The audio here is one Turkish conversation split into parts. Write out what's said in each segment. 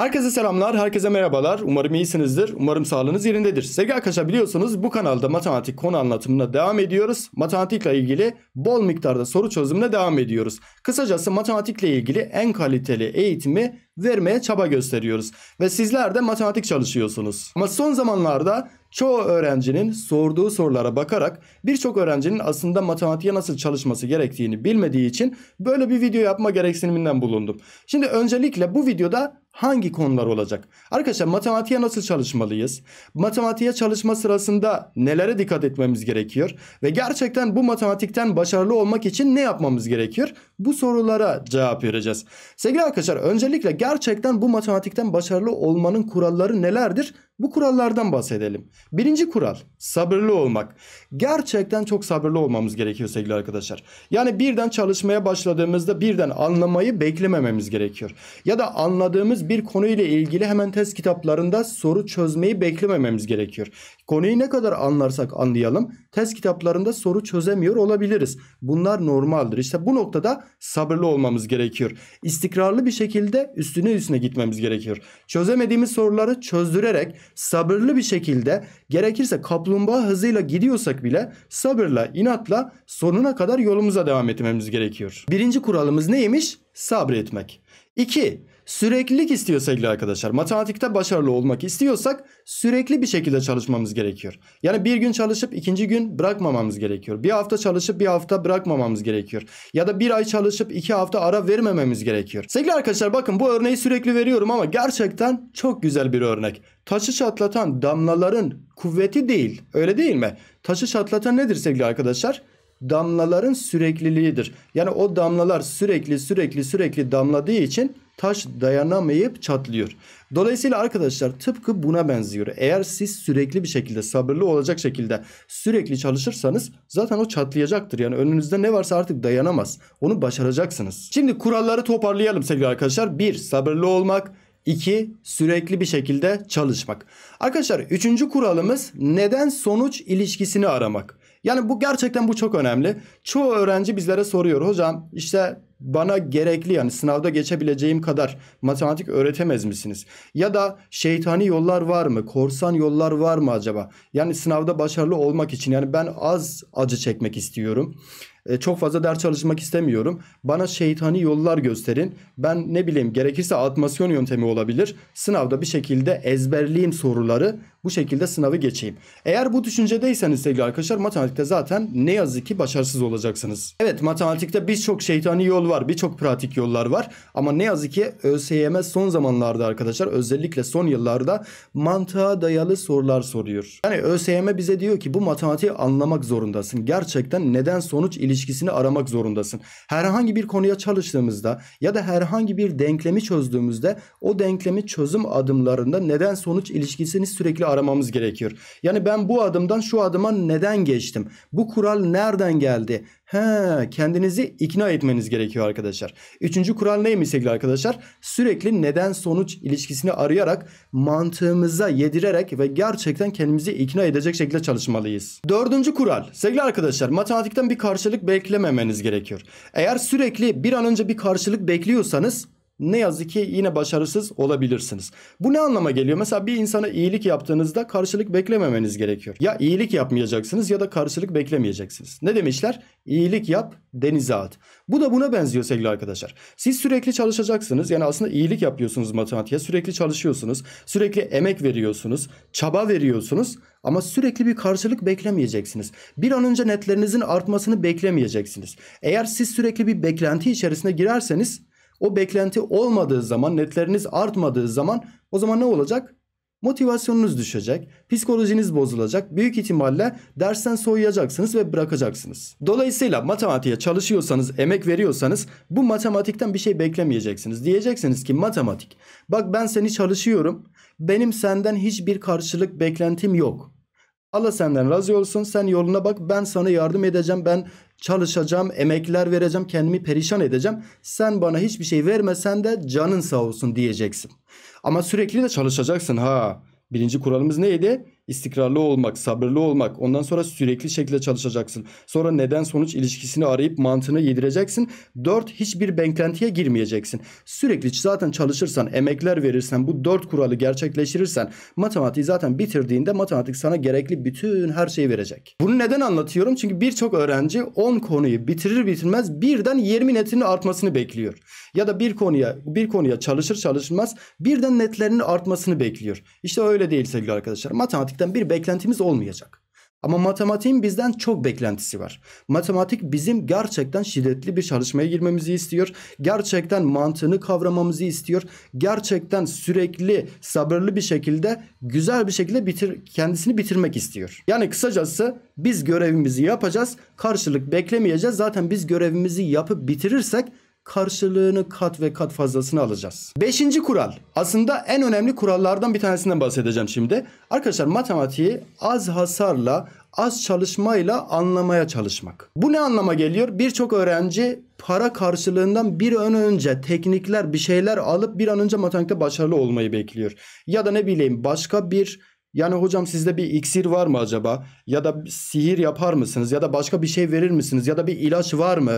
Herkese selamlar, herkese merhabalar. Umarım iyisinizdir, umarım sağlığınız yerindedir. Sevgili arkadaşlar biliyorsunuz bu kanalda matematik konu anlatımına devam ediyoruz. Matematikle ilgili bol miktarda soru çözümüne devam ediyoruz. Kısacası matematikle ilgili en kaliteli eğitimi vermeye çaba gösteriyoruz. Ve sizler de matematik çalışıyorsunuz. Ama son zamanlarda çoğu öğrencinin sorduğu sorulara bakarak birçok öğrencinin aslında matematiğe nasıl çalışması gerektiğini bilmediği için böyle bir video yapma gereksiniminden bulundum. Şimdi öncelikle bu videoda hangi konular olacak? Arkadaşlar matematiğe nasıl çalışmalıyız? Matematiğe çalışma sırasında nelere dikkat etmemiz gerekiyor? Ve gerçekten bu matematikten başarılı olmak için ne yapmamız gerekiyor? Bu sorulara cevap vereceğiz. Sevgili arkadaşlar öncelikle gel Gerçekten bu matematikten başarılı olmanın kuralları nelerdir? Bu kurallardan bahsedelim. Birinci kural sabırlı olmak. Gerçekten çok sabırlı olmamız gerekiyor sevgili arkadaşlar. Yani birden çalışmaya başladığımızda birden anlamayı beklemememiz gerekiyor. Ya da anladığımız bir konuyla ilgili hemen test kitaplarında soru çözmeyi beklemememiz gerekiyor. Konuyu ne kadar anlarsak anlayalım test kitaplarında soru çözemiyor olabiliriz. Bunlar normaldir. İşte bu noktada sabırlı olmamız gerekiyor. İstikrarlı bir şekilde üstüne üstüne gitmemiz gerekiyor. Çözemediğimiz soruları çözdürerek sabırlı bir şekilde gerekirse kaplumbağa hızıyla gidiyorsak bile sabırla, inatla sonuna kadar yolumuza devam etmemiz gerekiyor. Birinci kuralımız neymiş? Sabretmek. İki, Süreklilik istiyor sevgili arkadaşlar. Matematikte başarılı olmak istiyorsak sürekli bir şekilde çalışmamız gerekiyor. Yani bir gün çalışıp ikinci gün bırakmamamız gerekiyor. Bir hafta çalışıp bir hafta bırakmamamız gerekiyor. Ya da bir ay çalışıp iki hafta ara vermememiz gerekiyor. Sevgili arkadaşlar bakın bu örneği sürekli veriyorum ama gerçekten çok güzel bir örnek. Taşı çatlatan damlaların kuvveti değil. Öyle değil mi? Taşı çatlatan nedir sevgili arkadaşlar? damlaların sürekliliğidir. Yani o damlalar sürekli sürekli sürekli damladığı için taş dayanamayıp çatlıyor. Dolayısıyla arkadaşlar tıpkı buna benziyor. Eğer siz sürekli bir şekilde sabırlı olacak şekilde sürekli çalışırsanız zaten o çatlayacaktır. Yani önünüzde ne varsa artık dayanamaz. Onu başaracaksınız. Şimdi kuralları toparlayalım sevgili arkadaşlar. 1. Sabırlı olmak. 2. Sürekli bir şekilde çalışmak. Arkadaşlar üçüncü kuralımız neden sonuç ilişkisini aramak. Yani bu gerçekten bu çok önemli. Çoğu öğrenci bizlere soruyor hocam işte bana gerekli yani sınavda geçebileceğim kadar matematik öğretemez misiniz? Ya da şeytani yollar var mı? Korsan yollar var mı acaba? Yani sınavda başarılı olmak için yani ben az acı çekmek istiyorum. E, çok fazla ders çalışmak istemiyorum. Bana şeytani yollar gösterin. Ben ne bileyim gerekirse atmasyon yöntemi olabilir. Sınavda bir şekilde ezberleyeyim soruları. Bu şekilde sınavı geçeyim. Eğer bu düşüncedeyseniz sevgili arkadaşlar matematikte zaten ne yazık ki başarısız olacaksınız. Evet matematikte birçok şeytani yol var. Birçok pratik yollar var. Ama ne yazık ki ÖSYM son zamanlarda arkadaşlar özellikle son yıllarda mantığa dayalı sorular soruyor. Yani ÖSYM bize diyor ki bu matematiği anlamak zorundasın. Gerçekten neden sonuç ilişkisi ilişkisini aramak zorundasın. Herhangi bir konuya çalıştığımızda ya da herhangi bir denklemi çözdüğümüzde o denklemi çözüm adımlarında neden sonuç ilişkisini sürekli aramamız gerekiyor. Yani ben bu adımdan şu adıma neden geçtim? Bu kural nereden geldi? He, kendinizi ikna etmeniz gerekiyor arkadaşlar. Üçüncü kural neymiş sevgili arkadaşlar? Sürekli neden sonuç ilişkisini arayarak mantığımıza yedirerek ve gerçekten kendimizi ikna edecek şekilde çalışmalıyız. Dördüncü kural. Sevgili arkadaşlar matematikten bir karşılık beklememeniz gerekiyor. Eğer sürekli bir an önce bir karşılık bekliyorsanız ne yazık ki yine başarısız olabilirsiniz. Bu ne anlama geliyor? Mesela bir insana iyilik yaptığınızda karşılık beklememeniz gerekiyor. Ya iyilik yapmayacaksınız ya da karşılık beklemeyeceksiniz. Ne demişler? İyilik yap denize at. Bu da buna benziyor sevgili arkadaşlar. Siz sürekli çalışacaksınız. Yani aslında iyilik yapıyorsunuz matematiğe. Sürekli çalışıyorsunuz. Sürekli emek veriyorsunuz. Çaba veriyorsunuz. Ama sürekli bir karşılık beklemeyeceksiniz. Bir an önce netlerinizin artmasını beklemeyeceksiniz. Eğer siz sürekli bir beklenti içerisine girerseniz o beklenti olmadığı zaman netleriniz artmadığı zaman o zaman ne olacak? Motivasyonunuz düşecek, psikolojiniz bozulacak, büyük ihtimalle dersten soğuyacaksınız ve bırakacaksınız. Dolayısıyla matematiğe çalışıyorsanız, emek veriyorsanız bu matematikten bir şey beklemeyeceksiniz. Diyeceksiniz ki matematik, bak ben seni çalışıyorum, benim senden hiçbir karşılık beklentim yok. Allah senden razı olsun. Sen yoluna bak. Ben sana yardım edeceğim. Ben çalışacağım, emekler vereceğim, kendimi perişan edeceğim. Sen bana hiçbir şey vermesen de canın sağ olsun diyeceksin. Ama sürekli de çalışacaksın ha. Birinci kuralımız neydi? istikrarlı olmak, sabırlı olmak, ondan sonra sürekli şekilde çalışacaksın. Sonra neden sonuç ilişkisini arayıp mantığını yedireceksin. Dört hiçbir beklentiye girmeyeceksin. Sürekli zaten çalışırsan, emekler verirsen, bu dört kuralı gerçekleştirirsen matematiği zaten bitirdiğinde matematik sana gerekli bütün her şeyi verecek. Bunu neden anlatıyorum? Çünkü birçok öğrenci 10 konuyu bitirir bitirmez birden 20 netinin artmasını bekliyor. Ya da bir konuya bir konuya çalışır çalışmaz birden netlerinin artmasını bekliyor. İşte öyle değil sevgili arkadaşlar. Matematik matematikten bir beklentimiz olmayacak. Ama matematiğin bizden çok beklentisi var. Matematik bizim gerçekten şiddetli bir çalışmaya girmemizi istiyor. Gerçekten mantığını kavramamızı istiyor. Gerçekten sürekli sabırlı bir şekilde güzel bir şekilde bitir, kendisini bitirmek istiyor. Yani kısacası biz görevimizi yapacağız. Karşılık beklemeyeceğiz. Zaten biz görevimizi yapıp bitirirsek karşılığını kat ve kat fazlasını alacağız. Beşinci kural. Aslında en önemli kurallardan bir tanesinden bahsedeceğim şimdi. Arkadaşlar matematiği az hasarla az çalışmayla anlamaya çalışmak. Bu ne anlama geliyor? Birçok öğrenci para karşılığından bir an önce teknikler bir şeyler alıp bir an önce matematikte başarılı olmayı bekliyor. Ya da ne bileyim başka bir yani hocam sizde bir iksir var mı acaba? Ya da sihir yapar mısınız? Ya da başka bir şey verir misiniz? Ya da bir ilaç var mı?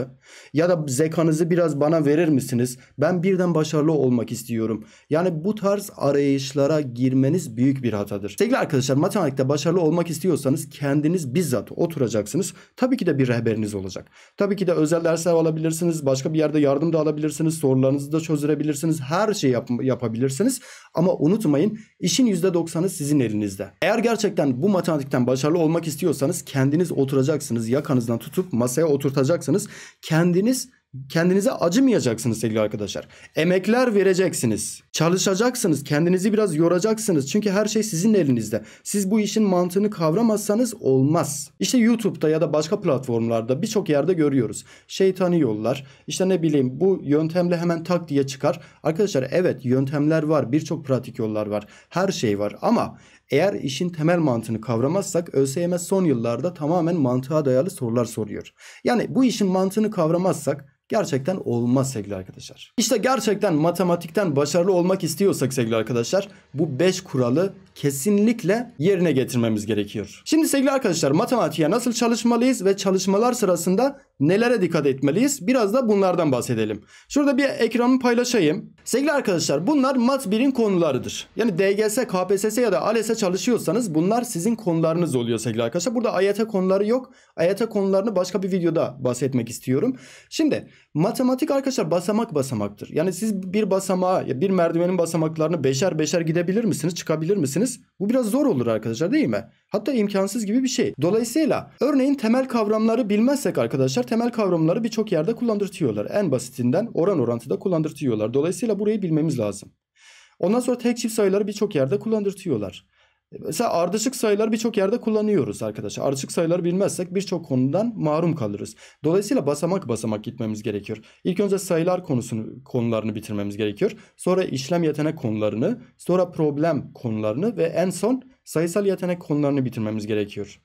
Ya da zekanızı biraz bana verir misiniz? Ben birden başarılı olmak istiyorum. Yani bu tarz arayışlara girmeniz büyük bir hatadır. Sevgili arkadaşlar matematikte başarılı olmak istiyorsanız kendiniz bizzat oturacaksınız. Tabii ki de bir rehberiniz olacak. Tabii ki de özel dersler alabilirsiniz. Başka bir yerde yardım da alabilirsiniz. Sorularınızı da çözdürebilirsiniz. Her şeyi yap yapabilirsiniz. Ama unutmayın işin %90'ı sizin elinizde elinizde. Eğer gerçekten bu matematikten başarılı olmak istiyorsanız kendiniz oturacaksınız. Yakanızdan tutup masaya oturtacaksınız. Kendiniz kendinize acımayacaksınız sevgili arkadaşlar. Emekler vereceksiniz. Çalışacaksınız. Kendinizi biraz yoracaksınız. Çünkü her şey sizin elinizde. Siz bu işin mantığını kavramazsanız olmaz. İşte YouTube'da ya da başka platformlarda birçok yerde görüyoruz. Şeytani yollar. İşte ne bileyim bu yöntemle hemen tak diye çıkar. Arkadaşlar evet yöntemler var. Birçok pratik yollar var. Her şey var. Ama eğer işin temel mantığını kavramazsak ÖSYM son yıllarda tamamen mantığa dayalı sorular soruyor. Yani bu işin mantığını kavramazsak gerçekten olmaz sevgili arkadaşlar. İşte gerçekten matematikten başarılı olmak istiyorsak sevgili arkadaşlar bu 5 kuralı kesinlikle yerine getirmemiz gerekiyor. Şimdi sevgili arkadaşlar matematiğe nasıl çalışmalıyız ve çalışmalar sırasında nelere dikkat etmeliyiz? Biraz da bunlardan bahsedelim. Şurada bir ekranı paylaşayım. Sevgili arkadaşlar bunlar mat 1'in konularıdır. Yani DGS, KPSS ya da ALES'e çalışıyorsanız bunlar sizin konularınız oluyor sevgili arkadaşlar. Burada AYT konuları yok. AYT konularını başka bir videoda bahsetmek istiyorum. Şimdi matematik arkadaşlar basamak basamaktır. Yani siz bir basamağa bir merdivenin basamaklarını beşer beşer gidebilir misiniz? Çıkabilir misiniz? Bu biraz zor olur arkadaşlar değil mi? Hatta imkansız gibi bir şey. Dolayısıyla örneğin temel kavramları bilmezsek arkadaşlar temel kavramları birçok yerde kullandırtıyorlar. En basitinden oran orantıda kullandırtıyorlar. Dolayısıyla burayı bilmemiz lazım. Ondan sonra tek çift sayıları birçok yerde kullandırtıyorlar. Mesela ardışık sayıları birçok yerde kullanıyoruz arkadaşlar. Ardışık sayıları bilmezsek birçok konudan marum kalırız. Dolayısıyla basamak basamak gitmemiz gerekiyor. İlk önce sayılar konusunu konularını bitirmemiz gerekiyor. Sonra işlem yetenek konularını, sonra problem konularını ve en son sayısal yetenek konularını bitirmemiz gerekiyor.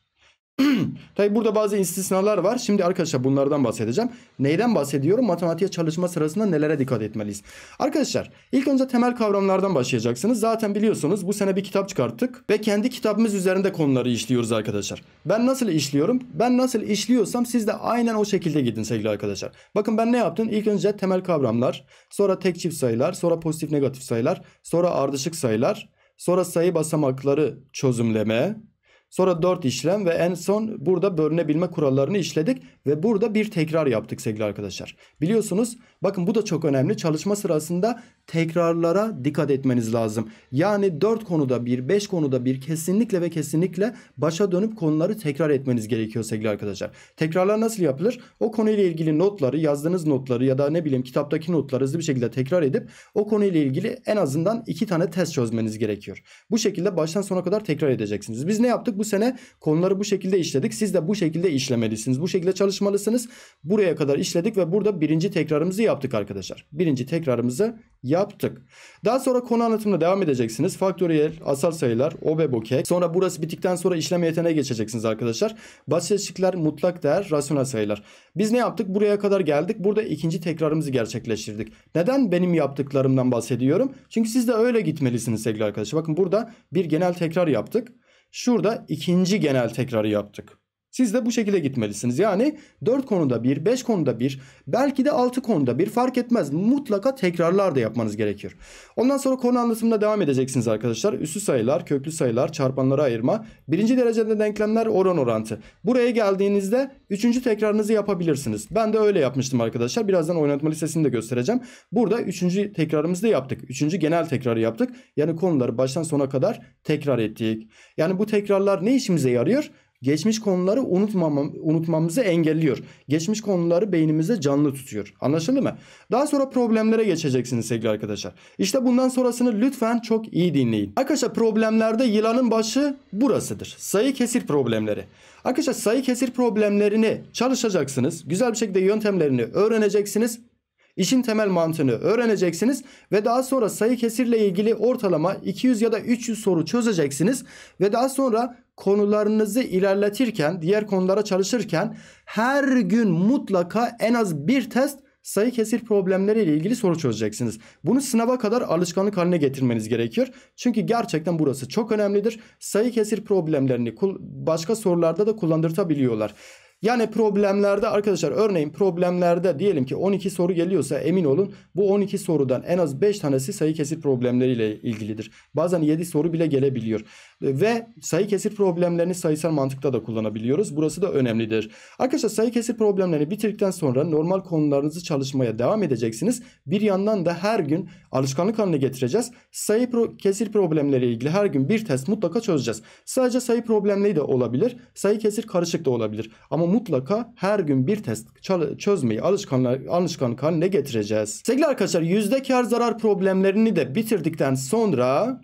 Tabi burada bazı istisnalar var. Şimdi arkadaşlar bunlardan bahsedeceğim. Neyden bahsediyorum? Matematiğe çalışma sırasında nelere dikkat etmeliyiz? Arkadaşlar ilk önce temel kavramlardan başlayacaksınız. Zaten biliyorsunuz bu sene bir kitap çıkarttık ve kendi kitabımız üzerinde konuları işliyoruz arkadaşlar. Ben nasıl işliyorum? Ben nasıl işliyorsam siz de aynen o şekilde gidin sevgili arkadaşlar. Bakın ben ne yaptım? İlk önce temel kavramlar, sonra tek çift sayılar, sonra pozitif negatif sayılar, sonra ardışık sayılar, sonra sayı basamakları çözümleme, Sonra 4 işlem ve en son burada bölünebilme kurallarını işledik. Ve burada bir tekrar yaptık sevgili arkadaşlar. Biliyorsunuz bakın bu da çok önemli. Çalışma sırasında tekrarlara dikkat etmeniz lazım. Yani 4 konuda bir 5 konuda bir kesinlikle ve kesinlikle başa dönüp konuları tekrar etmeniz gerekiyor sevgili arkadaşlar. Tekrarlar nasıl yapılır? O konuyla ilgili notları yazdığınız notları ya da ne bileyim kitaptaki notları hızlı bir şekilde tekrar edip o konuyla ilgili en azından 2 tane test çözmeniz gerekiyor. Bu şekilde baştan sona kadar tekrar edeceksiniz. Biz ne yaptık? Bu sene konuları bu şekilde işledik. Siz de bu şekilde işlemelisiniz. Bu şekilde çalış çalışmalısınız. Buraya kadar işledik ve burada birinci tekrarımızı yaptık arkadaşlar. Birinci tekrarımızı yaptık. Daha sonra konu anlatımına devam edeceksiniz. Faktöriyel, asal sayılar, obebo kek. Sonra burası bittikten sonra işlem yeteneğe geçeceksiniz arkadaşlar. Basitleşikler, mutlak değer, rasyonel sayılar. Biz ne yaptık? Buraya kadar geldik. Burada ikinci tekrarımızı gerçekleştirdik. Neden benim yaptıklarımdan bahsediyorum? Çünkü siz de öyle gitmelisiniz sevgili arkadaşlar. Bakın burada bir genel tekrar yaptık. Şurada ikinci genel tekrarı yaptık. Siz de bu şekilde gitmelisiniz. Yani 4 konuda bir, 5 konuda bir, belki de 6 konuda bir fark etmez. Mutlaka tekrarlar da yapmanız gerekiyor. Ondan sonra konu anlatımına devam edeceksiniz arkadaşlar. Üssü sayılar, köklü sayılar, çarpanlara ayırma, birinci derecede denklemler, oran orantı. Buraya geldiğinizde üçüncü tekrarınızı yapabilirsiniz. Ben de öyle yapmıştım arkadaşlar. Birazdan oynatma listesini de göstereceğim. Burada üçüncü tekrarımızı da yaptık. Üçüncü genel tekrarı yaptık. Yani konuları baştan sona kadar tekrar ettik. Yani bu tekrarlar ne işimize yarıyor? geçmiş konuları unutmam, unutmamızı engelliyor. Geçmiş konuları beynimizde canlı tutuyor. Anlaşıldı mı? Daha sonra problemlere geçeceksiniz sevgili arkadaşlar. İşte bundan sonrasını lütfen çok iyi dinleyin. Arkadaşlar problemlerde yılanın başı burasıdır. Sayı kesir problemleri. Arkadaşlar sayı kesir problemlerini çalışacaksınız. Güzel bir şekilde yöntemlerini öğreneceksiniz. İşin temel mantığını öğreneceksiniz ve daha sonra sayı kesirle ilgili ortalama 200 ya da 300 soru çözeceksiniz ve daha sonra konularınızı ilerletirken, diğer konulara çalışırken her gün mutlaka en az bir test sayı kesir problemleriyle ilgili soru çözeceksiniz. Bunu sınava kadar alışkanlık haline getirmeniz gerekiyor. Çünkü gerçekten burası çok önemlidir. Sayı kesir problemlerini başka sorularda da kullandırtabiliyorlar. Yani problemlerde arkadaşlar örneğin problemlerde diyelim ki 12 soru geliyorsa emin olun bu 12 sorudan en az 5 tanesi sayı kesir problemleriyle ilgilidir. Bazen 7 soru bile gelebiliyor. Ve sayı kesir problemlerini sayısal mantıkta da kullanabiliyoruz. Burası da önemlidir. Arkadaşlar sayı kesir problemlerini bitirdikten sonra normal konularınızı çalışmaya devam edeceksiniz. Bir yandan da her gün alışkanlık haline getireceğiz. Sayı pro kesir problemleriyle ilgili her gün bir test mutlaka çözeceğiz. Sadece sayı problemleri de olabilir. Sayı kesir karışık da olabilir. Ama mutlaka her gün bir test çözmeyi alışkanlık, alışkanlık haline getireceğiz. Sevgili arkadaşlar yüzde kar zarar problemlerini de bitirdikten sonra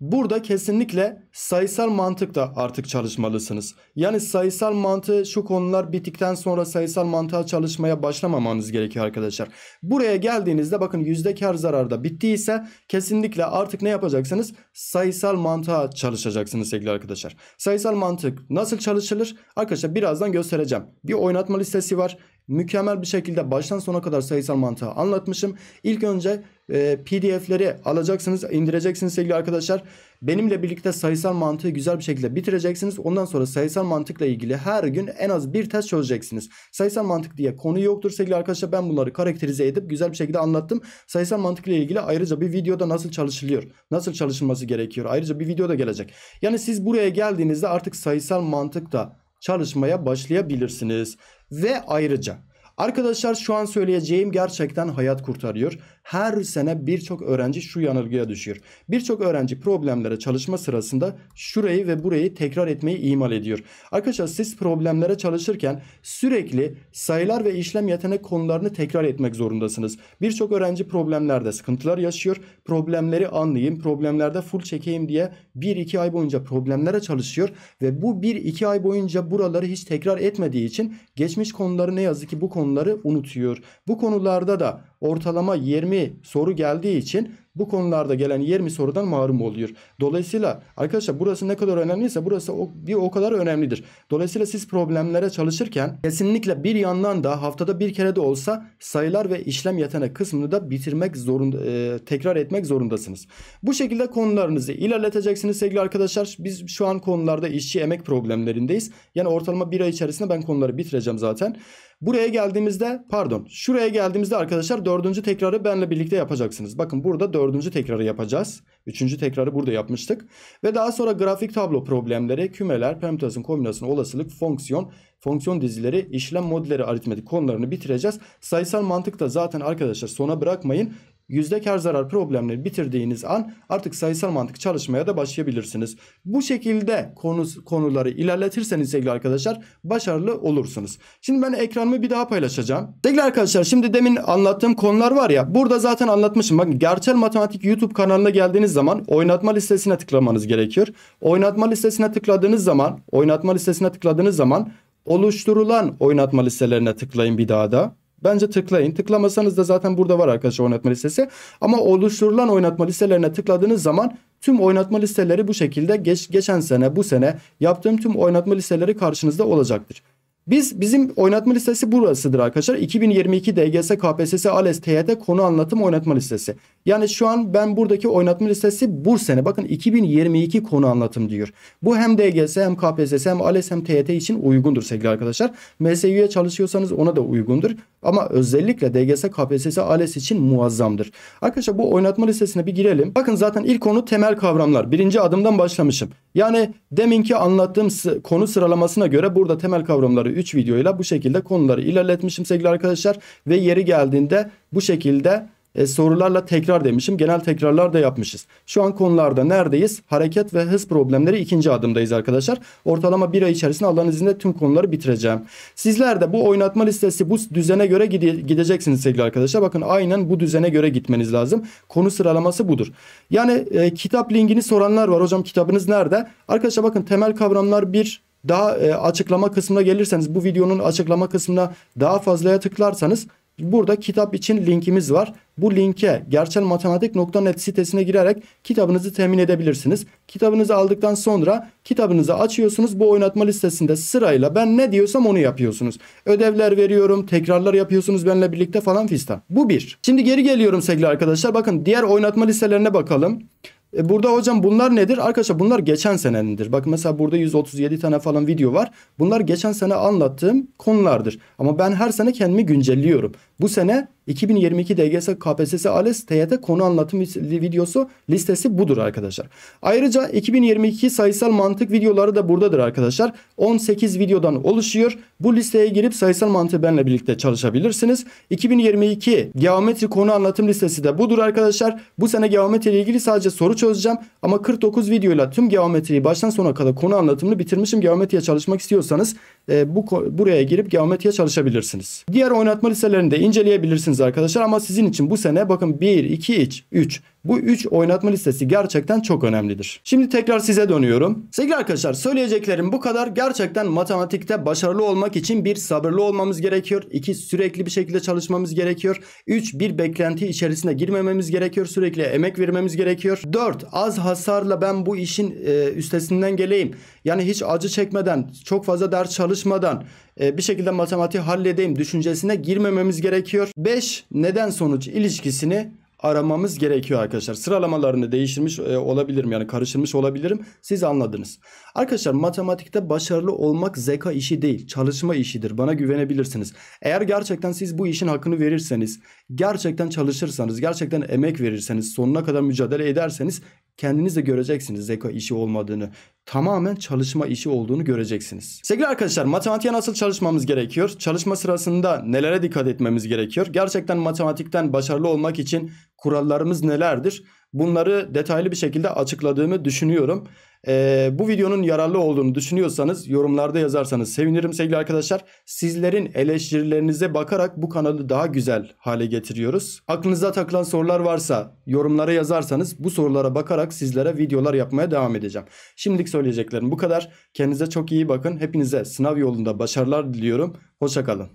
Burada kesinlikle sayısal mantık da artık çalışmalısınız. Yani sayısal mantığı şu konular bittikten sonra sayısal mantığa çalışmaya başlamamanız gerekiyor arkadaşlar. Buraya geldiğinizde bakın yüzde kar zararda bittiyse kesinlikle artık ne yapacaksınız? Sayısal mantığa çalışacaksınız sevgili arkadaşlar. Sayısal mantık nasıl çalışılır? Arkadaşlar birazdan göstereceğim. Bir oynatma listesi var. Mükemmel bir şekilde baştan sona kadar sayısal mantığı anlatmışım. İlk önce e, ee, PDF'leri alacaksınız, indireceksiniz sevgili arkadaşlar. Benimle birlikte sayısal mantığı güzel bir şekilde bitireceksiniz. Ondan sonra sayısal mantıkla ilgili her gün en az bir test çözeceksiniz. Sayısal mantık diye konu yoktur sevgili arkadaşlar. Ben bunları karakterize edip güzel bir şekilde anlattım. Sayısal mantıkla ilgili ayrıca bir videoda nasıl çalışılıyor, nasıl çalışılması gerekiyor ayrıca bir videoda gelecek. Yani siz buraya geldiğinizde artık sayısal mantıkta çalışmaya başlayabilirsiniz. Ve ayrıca Arkadaşlar şu an söyleyeceğim gerçekten hayat kurtarıyor her sene birçok öğrenci şu yanılgıya düşüyor. Birçok öğrenci problemlere çalışma sırasında şurayı ve burayı tekrar etmeyi imal ediyor. Arkadaşlar siz problemlere çalışırken sürekli sayılar ve işlem yetenek konularını tekrar etmek zorundasınız. Birçok öğrenci problemlerde sıkıntılar yaşıyor. Problemleri anlayayım, problemlerde full çekeyim diye 1-2 ay boyunca problemlere çalışıyor ve bu 1-2 ay boyunca buraları hiç tekrar etmediği için geçmiş konuları ne yazık ki bu konuları unutuyor. Bu konularda da ortalama 20 soru geldiği için bu konularda gelen 20 sorudan mahrum oluyor. Dolayısıyla arkadaşlar burası ne kadar önemliyse burası o, bir o kadar önemlidir. Dolayısıyla siz problemlere çalışırken kesinlikle bir yandan da haftada bir kere de olsa sayılar ve işlem yetenek kısmını da bitirmek zorunda e, tekrar etmek zorundasınız. Bu şekilde konularınızı ilerleteceksiniz sevgili arkadaşlar. Biz şu an konularda işçi emek problemlerindeyiz. Yani ortalama bir ay içerisinde ben konuları bitireceğim zaten. Buraya geldiğimizde pardon şuraya geldiğimizde arkadaşlar dördüncü tekrarı benle birlikte yapacaksınız. Bakın burada dördüncü dördüncü tekrarı yapacağız. Üçüncü tekrarı burada yapmıştık. Ve daha sonra grafik tablo problemleri, kümeler, pentazın kombinasyonu, olasılık, fonksiyon, fonksiyon dizileri, işlem modelleri, aritmetik konularını bitireceğiz. Sayısal mantık da zaten arkadaşlar sona bırakmayın yüzde kar zarar problemleri bitirdiğiniz an artık sayısal mantık çalışmaya da başlayabilirsiniz. Bu şekilde konu, konuları ilerletirseniz sevgili arkadaşlar başarılı olursunuz. Şimdi ben ekranımı bir daha paylaşacağım. Sevgili arkadaşlar şimdi demin anlattığım konular var ya burada zaten anlatmışım. Bakın Gerçel Matematik YouTube kanalına geldiğiniz zaman oynatma listesine tıklamanız gerekiyor. Oynatma listesine tıkladığınız zaman oynatma listesine tıkladığınız zaman oluşturulan oynatma listelerine tıklayın bir daha da. Bence tıklayın. Tıklamasanız da zaten burada var arkadaşlar oynatma listesi. Ama oluşturulan oynatma listelerine tıkladığınız zaman tüm oynatma listeleri bu şekilde geç, geçen sene bu sene yaptığım tüm oynatma listeleri karşınızda olacaktır. Biz bizim oynatma listesi burasıdır arkadaşlar. 2022 DGS KPSS ALES TYT konu anlatım oynatma listesi. Yani şu an ben buradaki oynatma listesi bu sene. Bakın 2022 konu anlatım diyor. Bu hem DGS hem KPSS hem ALES hem TYT için uygundur sevgili arkadaşlar. MSU'ya çalışıyorsanız ona da uygundur. Ama özellikle DGS, KPSS, ALES için muazzamdır. Arkadaşlar bu oynatma listesine bir girelim. Bakın zaten ilk konu temel kavramlar. Birinci adımdan başlamışım. Yani deminki anlattığım konu sıralamasına göre burada temel kavramları 3 videoyla bu şekilde konuları ilerletmişim sevgili arkadaşlar. Ve yeri geldiğinde bu şekilde e, sorularla tekrar demişim. Genel tekrarlar da yapmışız. Şu an konularda neredeyiz? Hareket ve hız problemleri ikinci adımdayız arkadaşlar. Ortalama bir ay içerisinde Allah'ın izniyle tüm konuları bitireceğim. Sizler de bu oynatma listesi bu düzene göre gide gideceksiniz sevgili arkadaşlar. Bakın aynen bu düzene göre gitmeniz lazım. Konu sıralaması budur. Yani e, kitap linkini soranlar var. Hocam kitabınız nerede? Arkadaşlar bakın temel kavramlar bir daha e, açıklama kısmına gelirseniz bu videonun açıklama kısmına daha fazlaya tıklarsanız Burada kitap için linkimiz var. Bu linke gerçelmatematik.net sitesine girerek kitabınızı temin edebilirsiniz. Kitabınızı aldıktan sonra kitabınızı açıyorsunuz. Bu oynatma listesinde sırayla ben ne diyorsam onu yapıyorsunuz. Ödevler veriyorum, tekrarlar yapıyorsunuz benimle birlikte falan fistan. Bu bir. Şimdi geri geliyorum sevgili arkadaşlar. Bakın diğer oynatma listelerine bakalım. E burada hocam bunlar nedir? Arkadaşlar bunlar geçen senenindir. bakın mesela burada 137 tane falan video var. Bunlar geçen sene anlattığım konulardır. Ama ben her sene kendimi güncelliyorum. Bu sene 2022 DGS KPSS ALES TYT konu anlatım videosu listesi budur arkadaşlar. Ayrıca 2022 sayısal mantık videoları da buradadır arkadaşlar. 18 videodan oluşuyor. Bu listeye girip sayısal mantığı benle birlikte çalışabilirsiniz. 2022 geometri konu anlatım listesi de budur arkadaşlar. Bu sene geometri ile ilgili sadece soru çözeceğim ama 49 videoyla tüm geometriyi baştan sona kadar konu anlatımını bitirmişim. Geometriye çalışmak istiyorsanız e, bu buraya girip geometriye çalışabilirsiniz. Diğer oynatma listelerini de inceleyebilirsiniz arkadaşlar ama sizin için bu sene bakın 1, 2, 3 bu 3 oynatma listesi gerçekten çok önemlidir. Şimdi tekrar size dönüyorum. Sevgili arkadaşlar söyleyeceklerim bu kadar. Gerçekten matematikte başarılı olmak için bir sabırlı olmamız gerekiyor. 2 sürekli bir şekilde çalışmamız gerekiyor. 3 bir beklenti içerisine girmememiz gerekiyor. Sürekli emek vermemiz gerekiyor. 4 az hasarla ben bu işin e, üstesinden geleyim. Yani hiç acı çekmeden, çok fazla ders çalışmadan e, bir şekilde matematiği halledeyim düşüncesine girmememiz gerekiyor. 5 neden sonuç ilişkisini aramamız gerekiyor arkadaşlar. Sıralamalarını değiştirmiş e, olabilirim yani karıştırmış olabilirim. Siz anladınız. Arkadaşlar matematikte başarılı olmak zeka işi değil çalışma işidir. Bana güvenebilirsiniz. Eğer gerçekten siz bu işin hakkını verirseniz, gerçekten çalışırsanız, gerçekten emek verirseniz, sonuna kadar mücadele ederseniz kendiniz de göreceksiniz zeka işi olmadığını. Tamamen çalışma işi olduğunu göreceksiniz. Sevgili arkadaşlar matematiğe nasıl çalışmamız gerekiyor? Çalışma sırasında nelere dikkat etmemiz gerekiyor? Gerçekten matematikten başarılı olmak için kurallarımız nelerdir? Bunları detaylı bir şekilde açıkladığımı düşünüyorum. Ee, bu videonun yararlı olduğunu düşünüyorsanız yorumlarda yazarsanız sevinirim sevgili arkadaşlar. Sizlerin eleştirilerinize bakarak bu kanalı daha güzel hale getiriyoruz. Aklınıza takılan sorular varsa yorumlara yazarsanız bu sorulara bakarak sizlere videolar yapmaya devam edeceğim. Şimdilik söyleyeceklerim bu kadar. Kendinize çok iyi bakın. Hepinize sınav yolunda başarılar diliyorum. Hoşçakalın.